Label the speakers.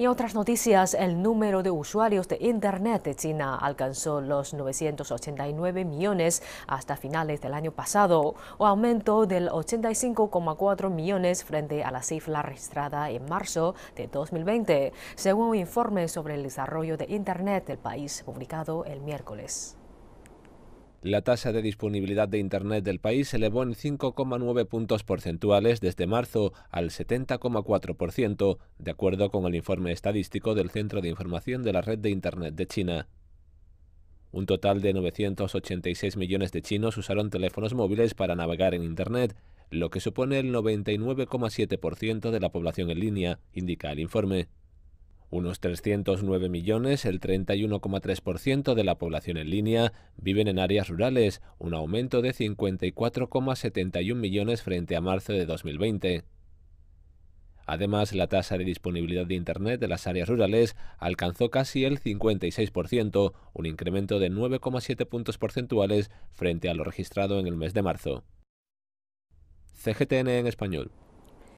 Speaker 1: Y otras noticias, el número de usuarios de Internet de China alcanzó los 989 millones hasta finales del año pasado, o aumento del 85,4 millones frente a la cifra registrada en marzo de 2020, según un informe sobre el desarrollo de Internet del país publicado el miércoles.
Speaker 2: La tasa de disponibilidad de Internet del país se elevó en 5,9 puntos porcentuales desde marzo al 70,4%, de acuerdo con el informe estadístico del Centro de Información de la Red de Internet de China. Un total de 986 millones de chinos usaron teléfonos móviles para navegar en Internet, lo que supone el 99,7% de la población en línea, indica el informe. Unos 309 millones, el 31,3% de la población en línea, viven en áreas rurales, un aumento de 54,71 millones frente a marzo de 2020. Además, la tasa de disponibilidad de Internet de las áreas rurales alcanzó casi el 56%, un incremento de 9,7 puntos porcentuales frente a lo registrado en el mes de marzo. CGTN en español.